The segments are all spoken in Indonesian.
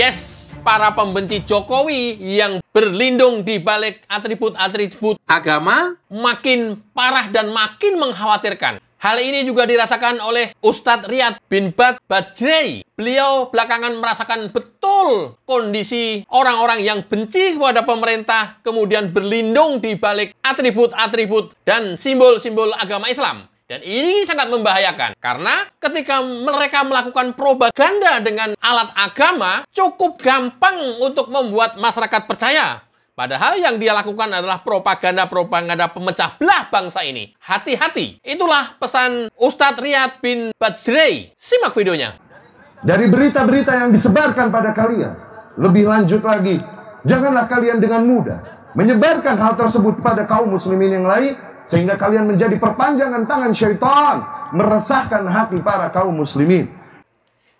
Yes, para pembenci Jokowi yang berlindung di balik atribut-atribut agama makin parah dan makin mengkhawatirkan. Hal ini juga dirasakan oleh Ustadz Riyad bin Bad Bajrei. Beliau belakangan merasakan betul kondisi orang-orang yang benci kepada pemerintah kemudian berlindung di balik atribut-atribut dan simbol-simbol agama Islam. Dan ini sangat membahayakan karena ketika mereka melakukan propaganda dengan alat agama cukup gampang untuk membuat masyarakat percaya. Padahal yang dia lakukan adalah propaganda-propaganda pemecah belah bangsa ini. Hati-hati. Itulah pesan Ustadz Riyad bin Bajrei. Simak videonya. Dari berita-berita yang disebarkan pada kalian, lebih lanjut lagi, janganlah kalian dengan mudah menyebarkan hal tersebut pada kaum muslimin yang lain sehingga kalian menjadi perpanjangan tangan syaitan. Meresahkan hati para kaum muslimin.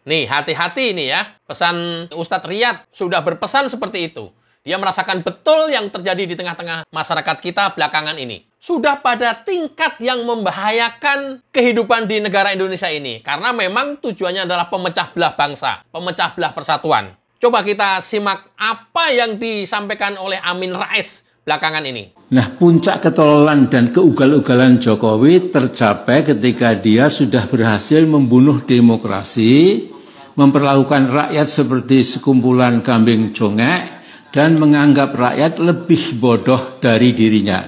Nih, hati-hati ini ya. Pesan Ustadz Riyad sudah berpesan seperti itu. Dia merasakan betul yang terjadi di tengah-tengah masyarakat kita belakangan ini. Sudah pada tingkat yang membahayakan kehidupan di negara Indonesia ini. Karena memang tujuannya adalah pemecah belah bangsa, pemecah belah persatuan. Coba kita simak apa yang disampaikan oleh Amin Rais belakangan ini. Nah, puncak ketololan dan keugal-ugalan Jokowi tercapai ketika dia sudah berhasil membunuh demokrasi, memperlakukan rakyat seperti sekumpulan kambing congek, dan menganggap rakyat lebih bodoh dari dirinya.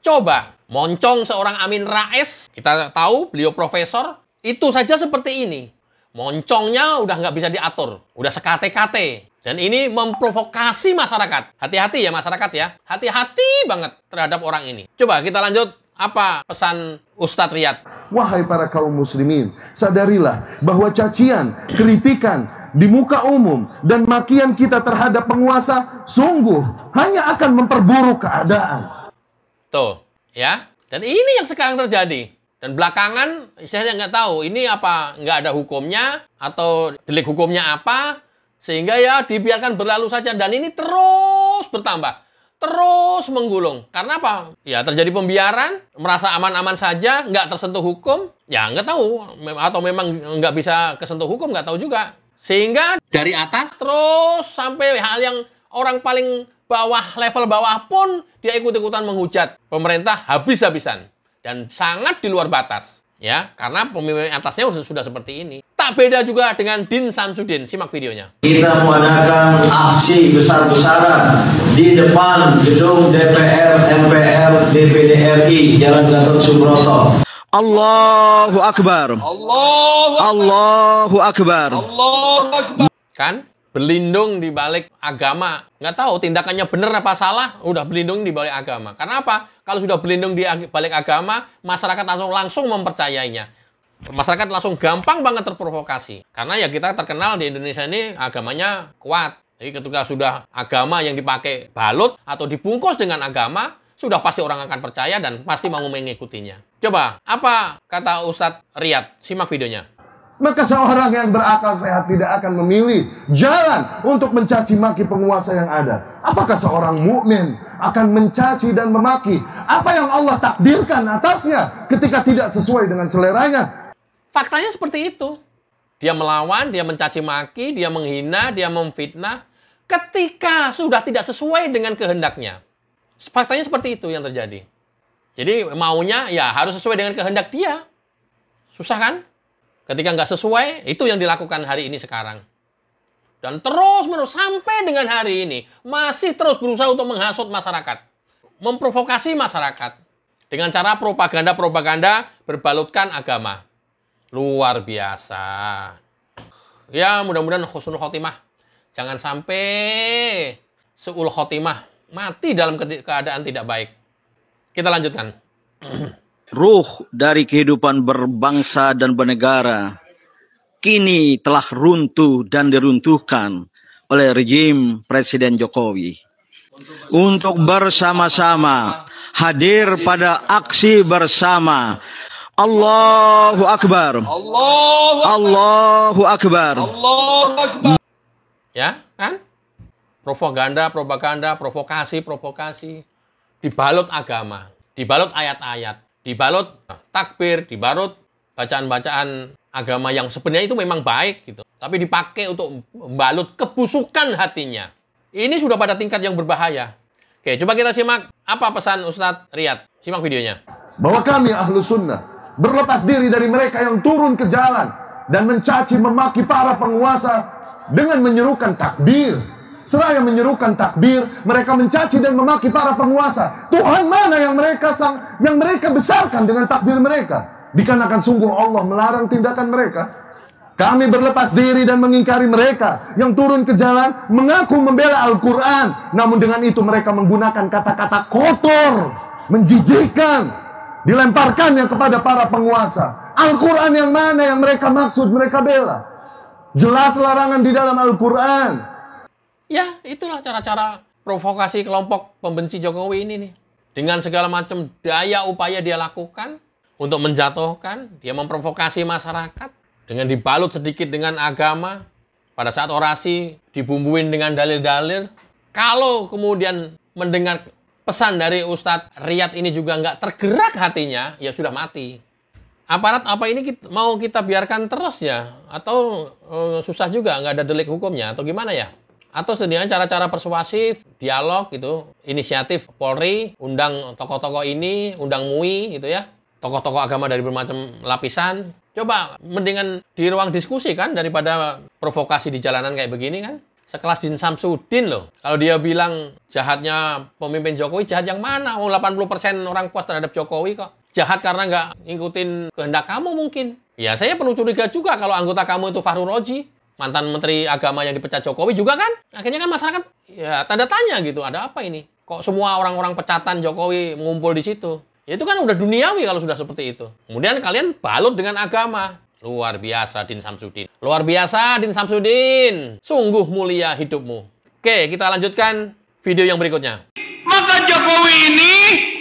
Coba, moncong seorang Amin Rais, kita tahu beliau profesor, itu saja seperti ini. Moncongnya udah nggak bisa diatur, udah sekate-kate. Dan ini memprovokasi masyarakat. Hati-hati ya masyarakat ya. Hati-hati banget terhadap orang ini. Coba kita lanjut apa pesan Ustadz Riyad? Wahai para kaum muslimin, sadarilah bahwa cacian, kritikan di muka umum dan makian kita terhadap penguasa sungguh hanya akan memperburuk keadaan. Tuh, ya. Dan ini yang sekarang terjadi. Dan belakangan saya nggak tahu ini apa nggak ada hukumnya atau delik hukumnya apa sehingga ya dibiarkan berlalu saja dan ini terus bertambah. Terus menggulung. Karena apa? Ya terjadi pembiaran, merasa aman-aman saja, nggak tersentuh hukum. Ya nggak tahu. Atau memang nggak bisa kesentuh hukum, nggak tahu juga. Sehingga dari atas terus sampai hal yang orang paling bawah level bawah pun dia ikut-ikutan menghujat pemerintah habis-habisan dan sangat di luar batas ya karena pemimpin atasnya sudah seperti ini Tak beda juga dengan Din Sansudin. Simak videonya. Kita mengadakan aksi besar-besaran di depan gedung DPR, MPR, DPD RI, Jalan Gatot Subroto. Allahu Akbar. Allahu Akbar. Allahu Akbar. Allahu Akbar. Kan? berlindung di balik agama. Nggak tahu tindakannya benar apa salah, udah berlindung di balik agama. Karena apa? Kalau sudah berlindung di balik agama, masyarakat langsung langsung mempercayainya masyarakat langsung gampang banget terprovokasi. Karena ya kita terkenal di Indonesia ini agamanya kuat. Jadi ketika sudah agama yang dipakai balut atau dibungkus dengan agama, sudah pasti orang akan percaya dan pasti mau mengikutinya. Coba, apa kata Ustadz Riyad? Simak videonya. Maka seorang yang berakal sehat tidak akan memilih jalan untuk mencaci maki penguasa yang ada. Apakah seorang mukmin akan mencaci dan memaki apa yang Allah takdirkan atasnya ketika tidak sesuai dengan seleranya? Faktanya seperti itu. Dia melawan, dia mencaci maki, dia menghina, dia memfitnah ketika sudah tidak sesuai dengan kehendaknya. Faktanya seperti itu yang terjadi. Jadi maunya ya harus sesuai dengan kehendak dia. Susah kan? Ketika nggak sesuai, itu yang dilakukan hari ini sekarang. Dan terus menerus sampai dengan hari ini masih terus berusaha untuk menghasut masyarakat, memprovokasi masyarakat dengan cara propaganda-propaganda berbalutkan agama. Luar biasa. Ya, mudah-mudahan khusnul khotimah. Jangan sampai seul khotimah mati dalam keadaan tidak baik. Kita lanjutkan. Ruh dari kehidupan berbangsa dan bernegara kini telah runtuh dan diruntuhkan oleh rejim Presiden Jokowi. Untuk bersama-sama hadir pada aksi bersama Allahu Akbar. Allahu Akbar. Allahu Akbar. Ya, kan? Propaganda, propaganda, provokasi, provokasi. Dibalut agama, dibalut ayat-ayat, dibalut takbir, dibalut bacaan-bacaan agama yang sebenarnya itu memang baik gitu. Tapi dipakai untuk membalut kebusukan hatinya. Ini sudah pada tingkat yang berbahaya. Oke, coba kita simak apa pesan Ustadz Riyad. Simak videonya. Bahwa kami ahlu sunnah berlepas diri dari mereka yang turun ke jalan dan mencaci memaki para penguasa dengan menyerukan takbir. Seraya menyerukan takbir, mereka mencaci dan memaki para penguasa. Tuhan mana yang mereka sang yang mereka besarkan dengan takbir mereka? Dikarenakan sungguh Allah melarang tindakan mereka. Kami berlepas diri dan mengingkari mereka yang turun ke jalan mengaku membela Al-Quran. Namun dengan itu mereka menggunakan kata-kata kotor, menjijikan, dilemparkannya kepada para penguasa. Al-Quran yang mana yang mereka maksud, mereka bela. Jelas larangan di dalam Al-Quran. Ya, itulah cara-cara provokasi kelompok pembenci Jokowi ini nih. Dengan segala macam daya upaya dia lakukan untuk menjatuhkan, dia memprovokasi masyarakat dengan dibalut sedikit dengan agama. Pada saat orasi dibumbuin dengan dalil-dalil. Kalau kemudian mendengar pesan dari Ustadz Riyad ini juga nggak tergerak hatinya, ya sudah mati. Aparat apa ini kita, mau kita biarkan terus ya? Atau eh, susah juga nggak ada delik hukumnya atau gimana ya? Atau sedianya cara-cara persuasif, dialog gitu, inisiatif Polri, undang tokoh-tokoh ini, undang MUI gitu ya, tokoh-tokoh agama dari bermacam lapisan. Coba mendingan di ruang diskusi kan daripada provokasi di jalanan kayak begini kan? sekelas Din Samsudin loh. Kalau dia bilang jahatnya pemimpin Jokowi, jahat yang mana? Oh, 80% orang puas terhadap Jokowi kok. Jahat karena nggak ngikutin kehendak kamu mungkin. Ya, saya perlu curiga juga kalau anggota kamu itu Fahru Roji, mantan Menteri Agama yang dipecat Jokowi juga kan. Akhirnya kan masyarakat ya tanda tanya gitu, ada apa ini? Kok semua orang-orang pecatan Jokowi ngumpul di situ? Ya, itu kan udah duniawi kalau sudah seperti itu. Kemudian kalian balut dengan agama. Luar biasa Din Samsudin. Luar biasa Din Samsudin. Sungguh mulia hidupmu. Oke, kita lanjutkan video yang berikutnya. Maka Jokowi ini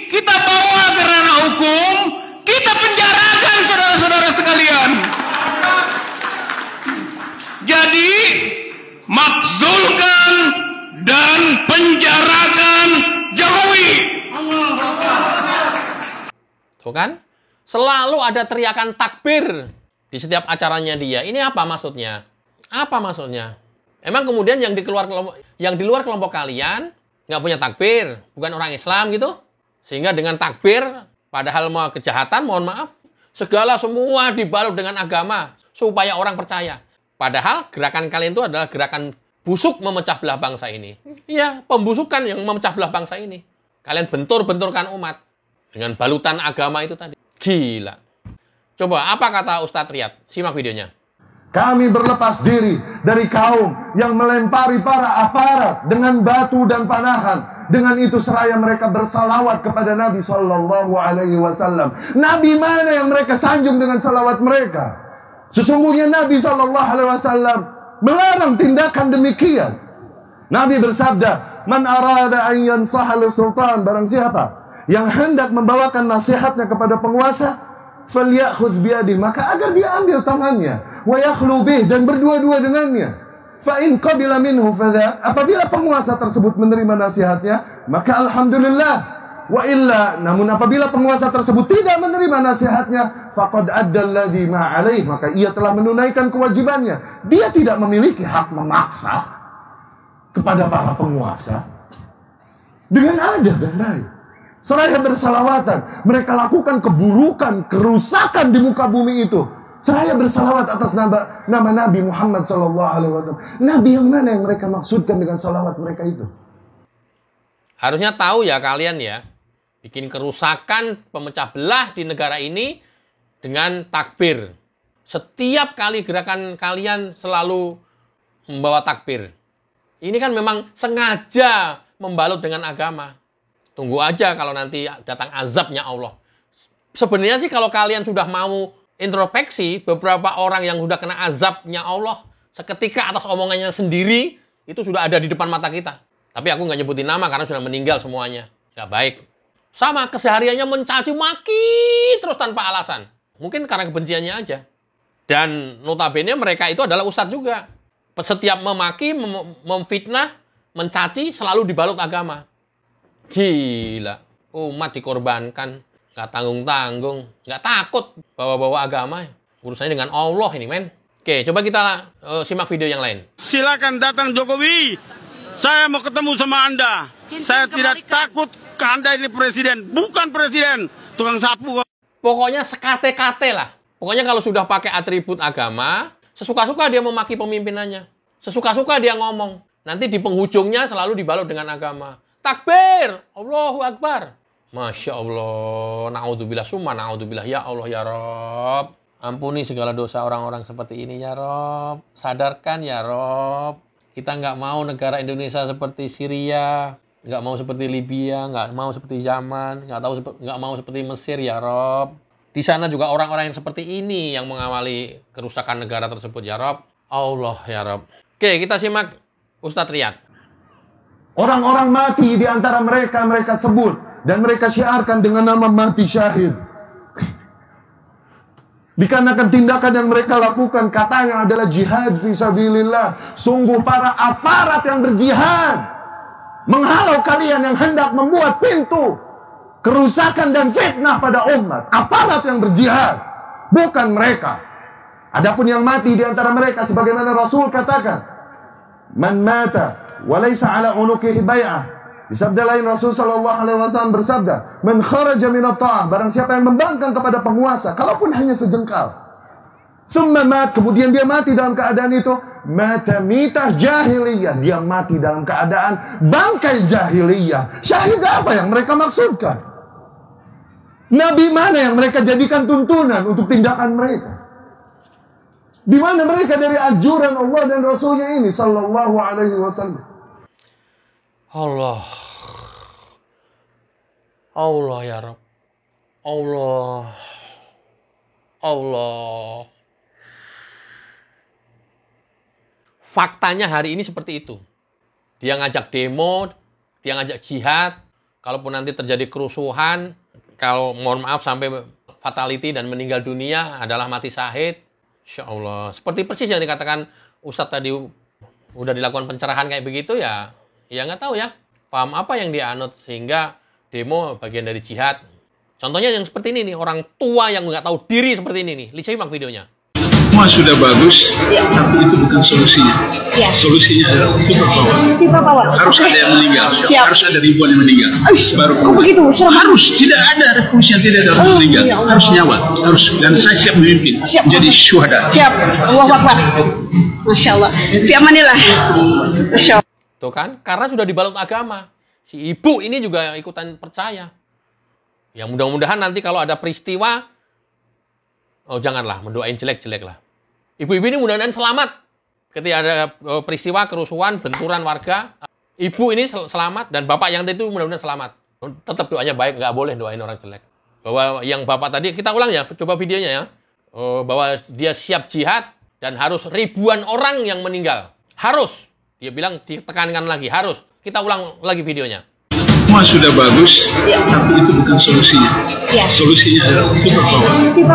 kita bawa ke ranah hukum, kita penjarakan saudara-saudara sekalian. Jadi makzulkan dan penjarakan Jokowi. Tuh kan? Selalu ada teriakan takbir di setiap acaranya dia. Ini apa maksudnya? Apa maksudnya? Emang kemudian yang di keluar kelompok, yang di luar kelompok kalian nggak punya takbir, bukan orang Islam gitu? Sehingga dengan takbir, padahal mau kejahatan, mohon maaf, segala semua dibalut dengan agama supaya orang percaya. Padahal gerakan kalian itu adalah gerakan busuk memecah belah bangsa ini. Iya, pembusukan yang memecah belah bangsa ini. Kalian bentur-benturkan umat dengan balutan agama itu tadi. Gila. Coba, apa kata Ustadz Riyad? Simak videonya. Kami berlepas diri dari kaum yang melempari para aparat dengan batu dan panahan. Dengan itu seraya mereka bersalawat kepada Nabi Shallallahu Alaihi Wasallam. Nabi mana yang mereka sanjung dengan salawat mereka? Sesungguhnya Nabi Shallallahu Alaihi Wasallam melarang tindakan demikian. Nabi bersabda, "Man arada an sultan barang siapa yang hendak membawakan nasihatnya kepada penguasa, falyakhudh biyadih maka agar dia ambil tangannya wa dan berdua-dua dengannya fa in qabila minhu apabila penguasa tersebut menerima nasihatnya maka alhamdulillah wa illa namun apabila penguasa tersebut tidak menerima nasihatnya faqad addalladzi ma alaih maka ia telah menunaikan kewajibannya dia tidak memiliki hak memaksa kepada para penguasa dengan ada dan lain Seraya bersalawatan, mereka lakukan keburukan, kerusakan di muka bumi itu. Seraya bersalawat atas nama, nama Nabi Muhammad SAW. Nabi yang mana yang mereka maksudkan dengan salawat mereka itu? Harusnya tahu ya kalian ya, bikin kerusakan, pemecah belah di negara ini dengan takbir. Setiap kali gerakan kalian selalu membawa takbir. Ini kan memang sengaja membalut dengan agama. Tunggu aja kalau nanti datang azabnya Allah. Sebenarnya sih kalau kalian sudah mau introspeksi, beberapa orang yang sudah kena azabnya Allah seketika atas omongannya sendiri itu sudah ada di depan mata kita. Tapi aku nggak nyebutin nama karena sudah meninggal semuanya. Gak baik. Sama kesehariannya mencaci maki terus tanpa alasan. Mungkin karena kebenciannya aja. Dan notabene mereka itu adalah ustadz juga. Setiap memaki, memfitnah, mencaci selalu dibalut agama. Gila, oh, umat dikorbankan, nggak tanggung-tanggung, nggak takut bawa-bawa agama. Urusannya dengan Allah ini, men. Oke, coba kita uh, simak video yang lain. Silakan datang Jokowi. Saya mau ketemu sama Anda. Cintin Saya kemarikan. tidak takut ke Anda ini presiden. Bukan presiden, tukang sapu. Pokoknya sekate-kate lah. Pokoknya kalau sudah pakai atribut agama, sesuka-suka dia memaki pemimpinannya. Sesuka-suka dia ngomong. Nanti di penghujungnya selalu dibalut dengan agama. Takbir. Allahu Akbar. Masya Allah. Na'udzubillah summa na'udzubillah. Ya Allah ya Rob. Ampuni segala dosa orang-orang seperti ini ya Rob. Sadarkan ya Rob. Kita nggak mau negara Indonesia seperti Syria, nggak mau seperti Libya, nggak mau seperti Yaman, nggak tahu nggak mau seperti Mesir ya Rob. Di sana juga orang-orang yang seperti ini yang mengawali kerusakan negara tersebut ya Rob. Allah ya Rob. Oke kita simak Ustadz Riyad. Orang-orang mati di antara mereka mereka sebut dan mereka syiarkan dengan nama mati syahid. Dikarenakan tindakan yang mereka lakukan katanya adalah jihad visabilillah. Sungguh para aparat yang berjihad menghalau kalian yang hendak membuat pintu kerusakan dan fitnah pada umat. Aparat yang berjihad bukan mereka. Adapun yang mati di antara mereka sebagaimana Rasul katakan, "Man mata Walaysa ala unuqihi bay'ah. Di sabda lain Rasul Shallallahu Alaihi Wasallam bersabda, "Man kharaja ta'ah, barang siapa yang membangkang kepada penguasa, kalaupun hanya sejengkal, summa mat, kemudian dia mati dalam keadaan itu, mata mitah jahiliyah, dia mati dalam keadaan bangkai jahiliyah. Syahid apa yang mereka maksudkan? Nabi mana yang mereka jadikan tuntunan untuk tindakan mereka? Di mana mereka dari ajuran Allah dan Rasulnya ini, Shallallahu Alaihi Wasallam? Allah Allah ya Rob Allah Allah faktanya hari ini seperti itu dia ngajak demo dia ngajak jihad kalaupun nanti terjadi kerusuhan kalau mohon maaf sampai fatality dan meninggal dunia adalah mati syahid Insya Allah seperti persis yang dikatakan Ustadz tadi udah dilakukan pencerahan kayak begitu ya ya nggak tahu ya paham apa yang dia anut sehingga demo bagian dari jihad. Contohnya yang seperti ini nih, orang tua yang nggak tahu diri seperti ini nih. Lihat bang videonya. Semua sudah bagus, ya. tapi itu bukan solusinya. Ya. Solusinya adalah tipe bawa. Harus ada yang meninggal. Siap. Harus ada ribuan yang meninggal. Ayuh, Baru kok begitu? Serem. Harus. Tidak ada revolusi yang tidak ada orang oh, meninggal. Ya harus nyawa. Harus. Dan saya siap memimpin. Siap. Jadi syuhada. Siap. Allah Akbar. Masya Allah. Siap amanillah. Masya Allah. Tuh kan? Karena sudah dibalut agama. Si ibu ini juga yang ikutan percaya. Ya mudah-mudahan nanti kalau ada peristiwa, oh janganlah, mendoain jelek-jelek lah. Ibu-ibu ini mudah-mudahan selamat. Ketika ada oh, peristiwa, kerusuhan, benturan warga, ibu ini selamat dan bapak yang itu mudah-mudahan selamat. Tetap doanya baik, nggak boleh doain orang jelek. Bahwa yang bapak tadi, kita ulang ya, coba videonya ya. Oh, bahwa dia siap jihad dan harus ribuan orang yang meninggal. Harus. Dia bilang ditekankan lagi, harus. Kita ulang lagi videonya. Semua sudah bagus, ya. tapi itu bukan solusinya. Ya. Solusinya adalah kita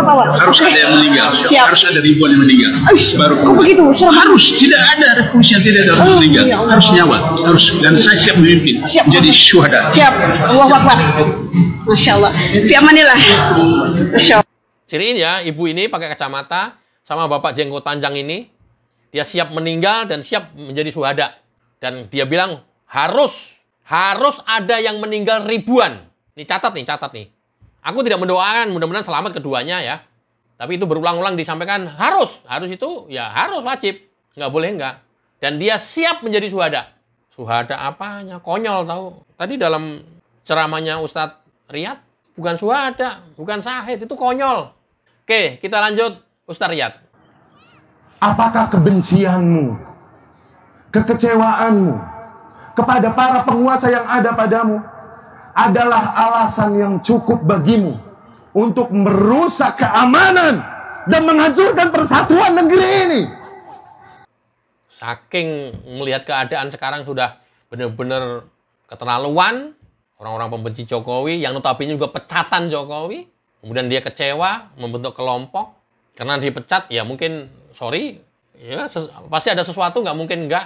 bawa. Harus ada yang meninggal. Siap. Harus ada ribuan yang meninggal. Ayuh, Baru kok begitu? Serang. Harus. Tidak ada revolusi yang tidak ada oh, meninggal. Ya harus nyawa. Harus. Dan saya siap memimpin. Siap. Jadi syuhada. Siap. Allah wakbar. Masya Allah. Fi amanillah. Masya Allah. ya ibu ini pakai kacamata sama bapak jenggot panjang ini dia siap meninggal dan siap menjadi suhada. Dan dia bilang harus harus ada yang meninggal ribuan. Ini catat nih, catat nih. Aku tidak mendoakan mudah-mudahan selamat keduanya ya. Tapi itu berulang-ulang disampaikan harus, harus itu ya harus wajib, nggak boleh nggak. Dan dia siap menjadi suhada. Suhada apanya? Konyol tahu. Tadi dalam ceramahnya Ustadz Riyad bukan suhada, bukan sahid, itu konyol. Oke, kita lanjut Ustadz Riyad. Apakah kebencianmu, kekecewaanmu kepada para penguasa yang ada padamu adalah alasan yang cukup bagimu untuk merusak keamanan dan menghancurkan persatuan negeri ini? Saking melihat keadaan sekarang sudah benar-benar keterlaluan, orang-orang pembenci Jokowi yang notabene juga pecatan Jokowi, kemudian dia kecewa membentuk kelompok karena dipecat ya mungkin sorry ya pasti ada sesuatu nggak mungkin nggak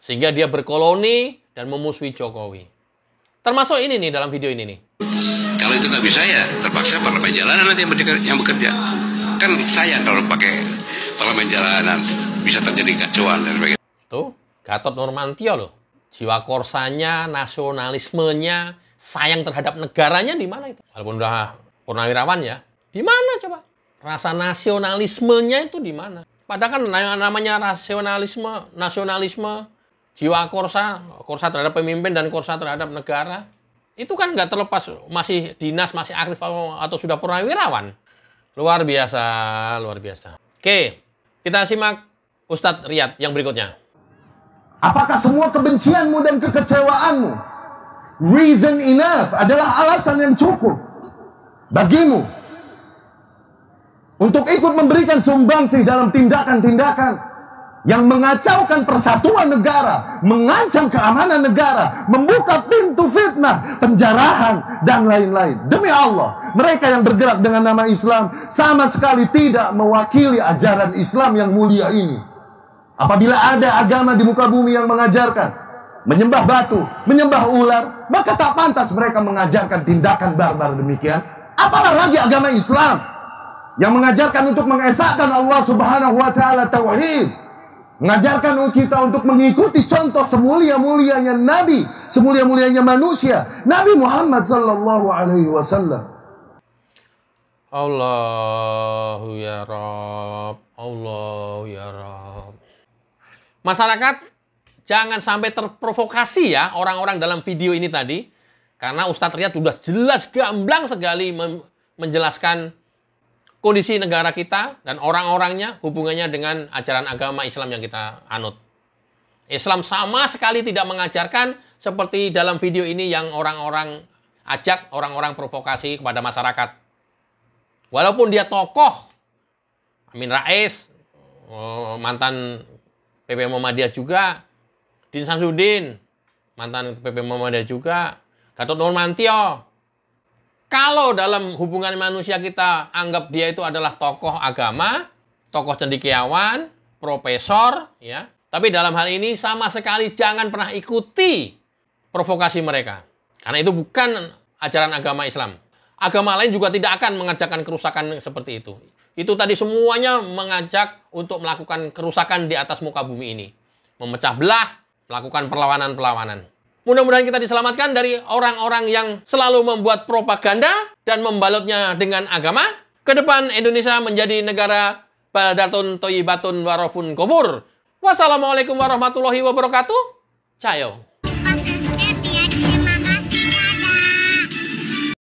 sehingga dia berkoloni dan memusuhi Jokowi. Termasuk ini nih dalam video ini nih. Kalau itu nggak bisa ya terpaksa parlemen jalanan nanti yang bekerja, Kan saya kalau pakai parlemen jalanan bisa terjadi kacauan dan sebagainya. Tuh, Gatot Nurmantio loh. Jiwa korsanya, nasionalismenya, sayang terhadap negaranya di mana itu? Walaupun udah purnawirawan ya, di mana coba? rasa nasionalismenya itu di mana? Padahal kan yang namanya rasionalisme, nasionalisme, jiwa korsa, korsa terhadap pemimpin dan korsa terhadap negara, itu kan nggak terlepas masih dinas, masih aktif atau sudah pernah wirawan Luar biasa, luar biasa. Oke, kita simak Ustadz Riyad yang berikutnya. Apakah semua kebencianmu dan kekecewaanmu reason enough adalah alasan yang cukup bagimu untuk ikut memberikan sumbangsih dalam tindakan-tindakan yang mengacaukan persatuan negara, mengancam keamanan negara, membuka pintu fitnah, penjarahan, dan lain-lain. Demi Allah, mereka yang bergerak dengan nama Islam sama sekali tidak mewakili ajaran Islam yang mulia ini. Apabila ada agama di muka bumi yang mengajarkan menyembah batu, menyembah ular, maka tak pantas mereka mengajarkan tindakan barbar demikian. Apalah lagi agama Islam? yang mengajarkan untuk mengesahkan Allah Subhanahu wa taala tauhid, mengajarkan kita untuk mengikuti contoh semulia-mulianya nabi, semulia-mulianya manusia, Nabi Muhammad sallallahu alaihi wasallam. Allahu ya Allahu ya Masyarakat jangan sampai terprovokasi ya orang-orang dalam video ini tadi, karena Ustadz Riyad sudah jelas gamblang sekali menjelaskan kondisi negara kita dan orang-orangnya hubungannya dengan ajaran agama Islam yang kita anut. Islam sama sekali tidak mengajarkan seperti dalam video ini yang orang-orang ajak orang-orang provokasi kepada masyarakat. Walaupun dia tokoh, Amin Rais, oh, mantan PP Muhammadiyah juga, Din Sudin mantan PP Muhammadiyah juga, Gatot Nurmantio, kalau dalam hubungan manusia kita anggap dia itu adalah tokoh agama, tokoh cendikiawan, profesor, ya. Tapi dalam hal ini sama sekali jangan pernah ikuti provokasi mereka. Karena itu bukan ajaran agama Islam. Agama lain juga tidak akan mengerjakan kerusakan seperti itu. Itu tadi semuanya mengajak untuk melakukan kerusakan di atas muka bumi ini. Memecah belah, melakukan perlawanan-perlawanan. Mudah-mudahan kita diselamatkan dari orang-orang yang selalu membuat propaganda dan membalutnya dengan agama. Kedepan Indonesia menjadi negara baldatun toyibatun warofun kobur. Wassalamualaikum warahmatullahi wabarakatuh. ciao